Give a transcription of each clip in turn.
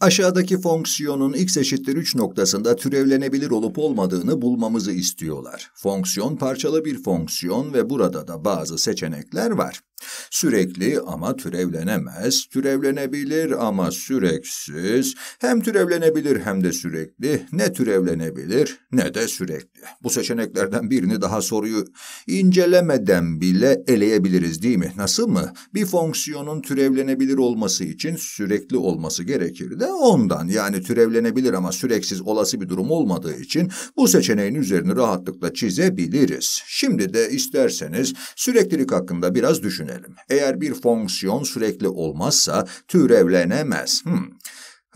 Aşağıdaki fonksiyonun x eşittir 3 noktasında türevlenebilir olup olmadığını bulmamızı istiyorlar. Fonksiyon parçalı bir fonksiyon ve burada da bazı seçenekler var. Sürekli ama türevlenemez, türevlenebilir ama süreksiz, hem türevlenebilir hem de sürekli, ne türevlenebilir ne de sürekli. Bu seçeneklerden birini daha soruyu incelemeden bile eleyebiliriz değil mi? Nasıl mı? Bir fonksiyonun türevlenebilir olması için sürekli olması gerekir de ondan yani türevlenebilir ama süreksiz olası bir durum olmadığı için bu seçeneğin üzerine rahatlıkla çizebiliriz. Şimdi de isterseniz süreklilik hakkında biraz düşünün düşünelim. Eğer bir fonksiyon sürekli olmazsa türevlenemez. Hmm.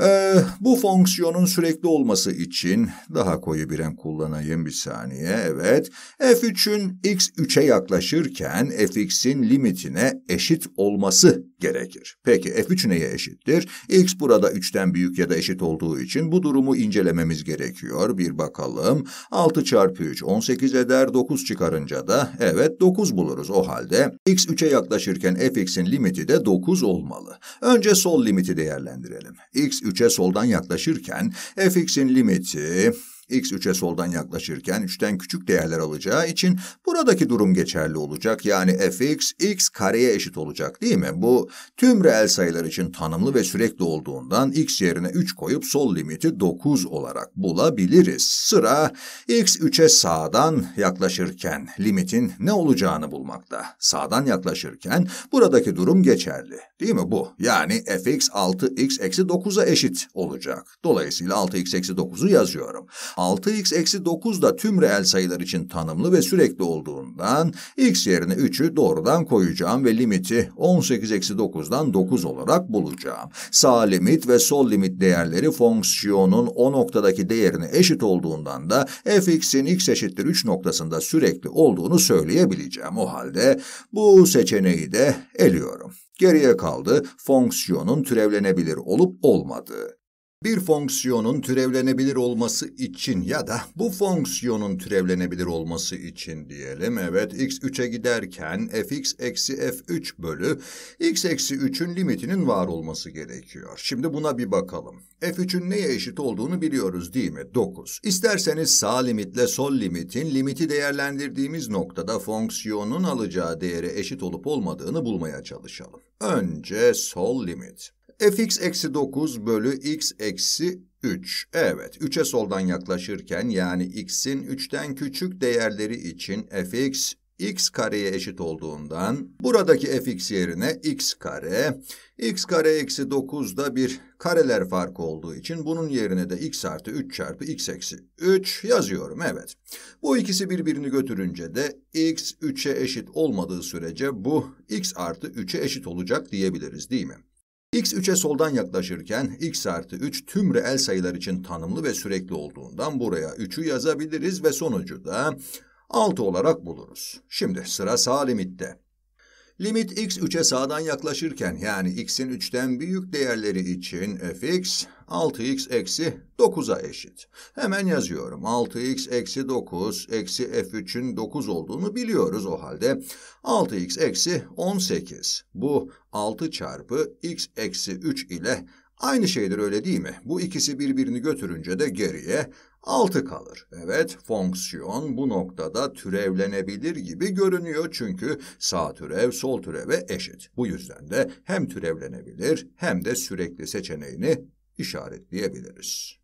Ee, bu fonksiyonun sürekli olması için daha koyu bir renk kullanayım bir saniye. Evet, f3'ün x3'e yaklaşırken fx'in limitine eşit olması gerekir. Peki f3 neye eşittir? x burada 3'ten büyük ya da eşit olduğu için bu durumu incelememiz gerekiyor. Bir bakalım. 6 çarpı 3 18 eder. 9 çıkarınca da evet 9 buluruz o halde. x 3'e yaklaşırken fx'in limiti de 9 olmalı. Önce sol limiti değerlendirelim. x 3'e soldan yaklaşırken fx'in limiti X3'e soldan yaklaşırken 3'ten küçük değerler alacağı için buradaki durum geçerli olacak. Yani fx x kareye eşit olacak değil mi? Bu tüm reel sayılar için tanımlı ve sürekli olduğundan x yerine 3 koyup sol limiti 9 olarak bulabiliriz. Sıra x3'e sağdan yaklaşırken limitin ne olacağını bulmakta. Sağdan yaklaşırken buradaki durum geçerli değil mi bu? Yani fx 6x eksi 9'a eşit olacak. Dolayısıyla 6x eksi 9'u yazıyorum. 6x eksi 9 da tüm reel sayılar için tanımlı ve sürekli olduğundan x yerine 3'ü doğrudan koyacağım ve limiti 18 eksi 9'dan 9 olarak bulacağım. Sağ limit ve sol limit değerleri fonksiyonun o noktadaki değerine eşit olduğundan da fx'in x eşittir 3 noktasında sürekli olduğunu söyleyebileceğim. O halde bu seçeneği de eliyorum. Geriye kaldı fonksiyonun türevlenebilir olup olmadığı. Bir fonksiyonun türevlenebilir olması için ya da bu fonksiyonun türevlenebilir olması için diyelim. Evet x 3'e giderken fx eksi f3 bölü x eksi 3'ün limitinin var olması gerekiyor. Şimdi buna bir bakalım. f3'ün neye eşit olduğunu biliyoruz değil mi? 9. İsterseniz sağ limitle sol limitin limiti değerlendirdiğimiz noktada fonksiyonun alacağı değere eşit olup olmadığını bulmaya çalışalım. Önce sol limit fx eksi 9 bölü x eksi 3. Evet, 3'e soldan yaklaşırken yani x'in 3'ten küçük değerleri için fx x kareye eşit olduğundan buradaki fx yerine x kare, x kare eksi 9 da bir kareler farkı olduğu için bunun yerine de x artı 3 çarpı x eksi 3 yazıyorum evet. Bu ikisi birbirini götürünce de x 3'e eşit olmadığı sürece bu x artı 3'e eşit olacak diyebiliriz değil mi? X3'e soldan yaklaşırken x artı 3 tüm reel sayılar için tanımlı ve sürekli olduğundan buraya 3'ü yazabiliriz ve sonucu da 6 olarak buluruz. Şimdi sıra sağ limitte. Limit x 3'e sağdan yaklaşırken yani x'in 3'ten büyük değerleri için fx 6x eksi 9'a eşit. Hemen yazıyorum. 6x eksi 9 eksi f3'ün 9 olduğunu biliyoruz o halde. 6x eksi 18. Bu 6 çarpı x eksi 3 ile Aynı şeydir öyle değil mi? Bu ikisi birbirini götürünce de geriye 6 kalır. Evet, fonksiyon bu noktada türevlenebilir gibi görünüyor çünkü sağ türev sol türeve eşit. Bu yüzden de hem türevlenebilir hem de sürekli seçeneğini işaretleyebiliriz.